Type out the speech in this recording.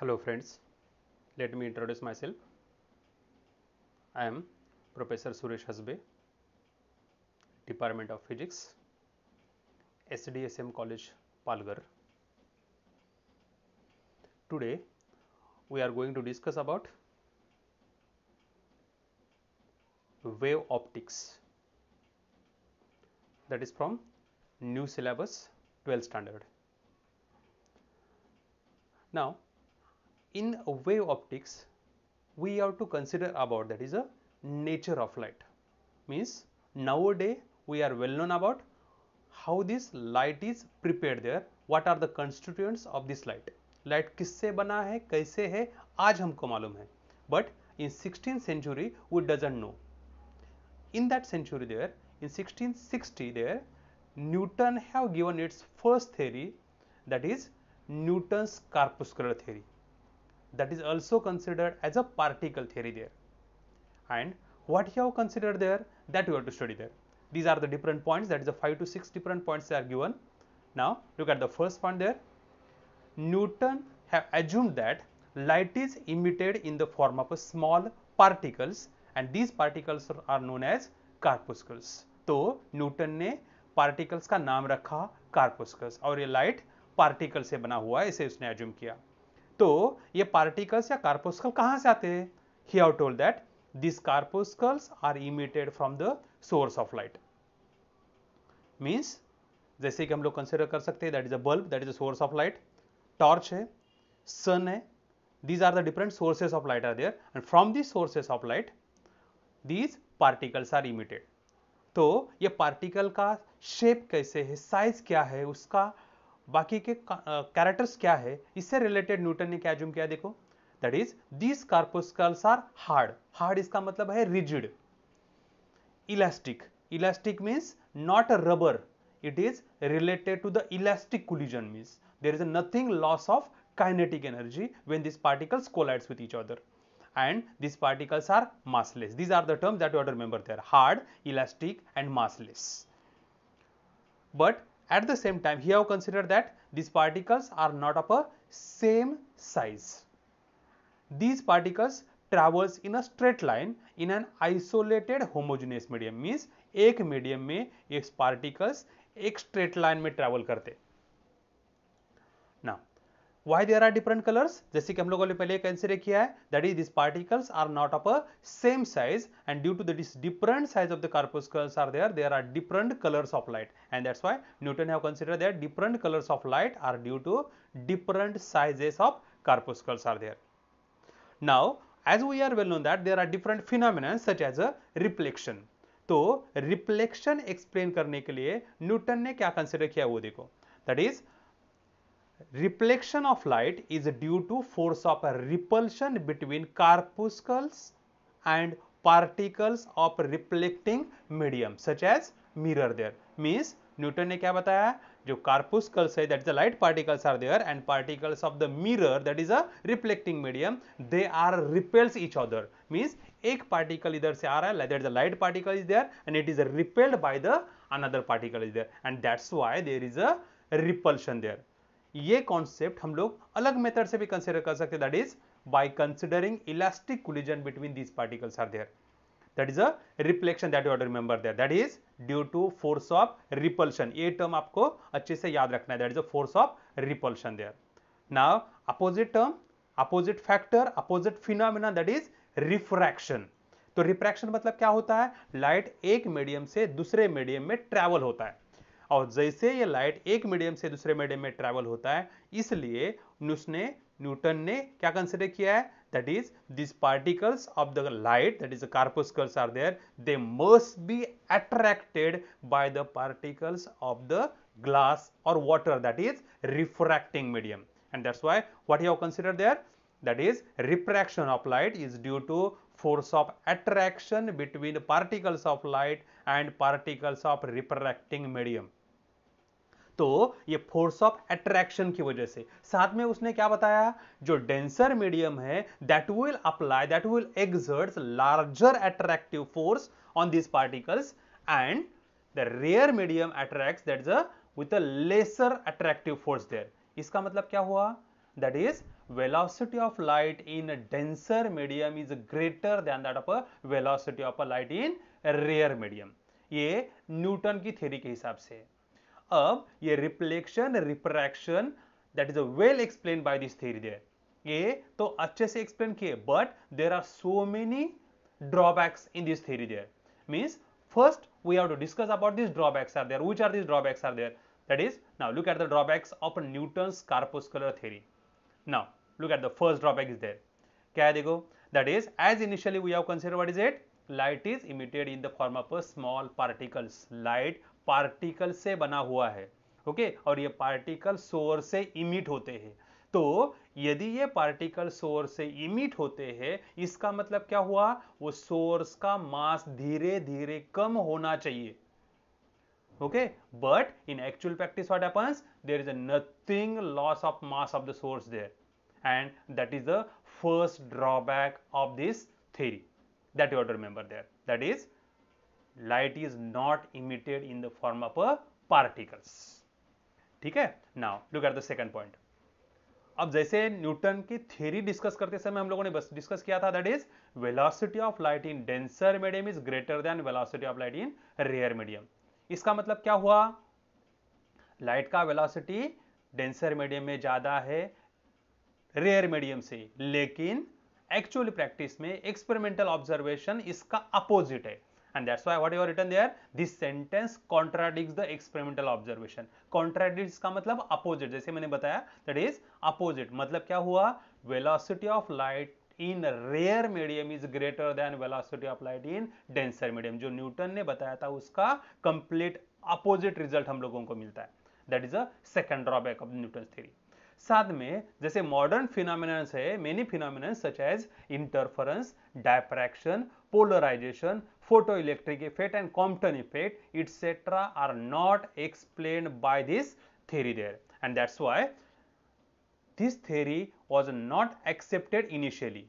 Hello friends, let me introduce myself. I am Professor Suresh Hasbe, Department of Physics, SDSM College, Palgar. Today we are going to discuss about wave optics that is from new syllabus 12 standard. Now in wave optics we have to consider about that is a nature of light means nowadays we are well known about how this light is prepared there what are the constituents of this light light kisse बना hai, kaise hai? Aaj humko malum hai. but in 16th century we doesn't know in that century there in 1660 there Newton have given its first theory that is Newton's corpuscular theory that is also considered as a particle theory there and what you have considered there that you have to study there these are the different points that is the 5 to 6 different points that are given now look at the first point there newton have assumed that light is emitted in the form of a small particles and these particles are known as corpuscles. So Newton ne particles ka naam रखा corpuscles. Aur ye light particle se bana hua hai, ise usne assume kiya. तो ये particles या कार्पोस्कल कहां से आते हैं he have told that these corpuscles are emitted from the source of light means जैसे कि हम लोग कंसिडर कर सकते हैं that is a bulb that is a source of light torch है सन है these are the different sources of light are there and from this sources of light these particles are emitted तो ये particle का shape कैसे है size क्या है उसका बाकी के कैरेक्टर्स क्या है इससे रिलेटेड न्यूटन ने क्या जूम किया देखो that is these corpuscles are hard hard इसका मतलब है rigid elastic elastic means not rubber it is related to the elastic collision means there is nothing loss of kinetic energy when this particles collides with each other and this particles are massless these are the terms that you are remember there hard elastic and massless but At the same time, here consider that these particles are not of a same size. These particles travels in a straight line in an isolated homogeneous medium means a medium में ये particles एक straight line में travel करते why there are different colours जैसे कि हम लोगों ने पहले कंसिडर किया है that is this particles are not of a same size and due to the different size of the corpuscles are there there are different colours of light and that's why Newton have consider that different colours of light are due to different sizes of corpuscles are there now as we are well known that there are different phenomena such as a reflection तो reflection explain करने के लिए Newton ने क्या consider किया वो देखो that is reflection of light is due to force of repulsion between corpuscles and particles of reflecting medium such as mirror there means newton ne kya bataya jo corpuscles hai that is the light particles are there and particles of the mirror that is a reflecting medium they are repels each other means ek particle idhar se aa raha hai that is the light particle is there and it is repelled by the another particle is there and that's why there is a repulsion there ये concept हम लोग अलग method से भी consider कर सकते that is by considering elastic collision between these particles are there that is a reflection that you to remember there that is due to force of repulsion ये term आपको अच्छे से याद रखना है that is a force of repulsion there now opposite term opposite factor opposite phenomena that is refraction तो refraction मतलब क्या होता है लाइट एक मीडियम से दूसरे मीडियम में ट्रैवल होता है और जैसे ये लाइट एक मीडियम से दूसरे मीडियम में ट्रेवल होता है इसलिए उसने न्यूटन ने क्या कंसिडर किया है that is this particles of the light that is corpuscles are there they must be attracted by the particles of the glass और water that is refracting medium and that's why what you consider there that is refraction of light is due to force of attraction between particles of light and particles of refracting medium तो ये force of attraction की वजह से साथ में उसने क्या बताया जो डेंसर मीडियम है that will apply that will exert larger attractive force on this particles and the rare medium attract that is with a lesser attractive force there इसका मतलब क्या हुआ that is velocity of light in a denser medium is greater than that of a velocity of a light in a rare medium ये Newton की theory के हिसाब से है अब ये reflection, refraction that is a well explain by this theory there ये तो अच्छे से एक्सप्लेन किए but there are so many drawbacks in this theory first we have to discuss about these drawbacks are there which are these drawbacks are there that is now look at the drawbacks of newton's corpuscular theory now look at the first drawback is there kya dekho that is as initially we have considered what is it light is emitted in the form of a small particles light particle से बना हुआ है okay और ये particle सोर से emit होते हैं तो यदि ये पार्टिकल सोर से इमिट होते हैं इसका मतलब क्या हुआ वो सोर्स का मास धीरे धीरे कम होना चाहिए okay but in actual practice what happens there is a nothing loss of mass of the source there and that is the first drawback of this theory that you have remember remember दैट इज light is not emitted in the form of a particles ठीक है now look at the second point अब जैसे Newton की theory discuss करते समय हम लोगों ने बस डिस्कस किया था that is velocity of light in denser medium is greater than velocity of light in rare medium इसका मतलब क्या हुआ लाइट का वेलोसिटी डेंसर मीडियम में ज्यादा है रेयर मीडियम से लेकिन एक्चुअल प्रैक्टिस में एक्सपेरिमेंटल ऑब्जर्वेशन इसका अपोजिट है and that's why what you have written there this sentence contradicts the experimental observation contradicts ka matlab opposite jaise maine bataya that is opposite matlab kya hua velocity of light in rare medium is greater than velocity of light in denser medium जो Newton ने बताया था उसका complete opposite result हम लोगों को मिलता है that is a second drawback of Newton's theory साथ में जैसे मॉडर्न फिनोमिनल्स है many phenomenals such as interference diffraction polarisation photo electric effect and Compton effect etcetera are not explain by this theory there and that's why this theory was not accepted initially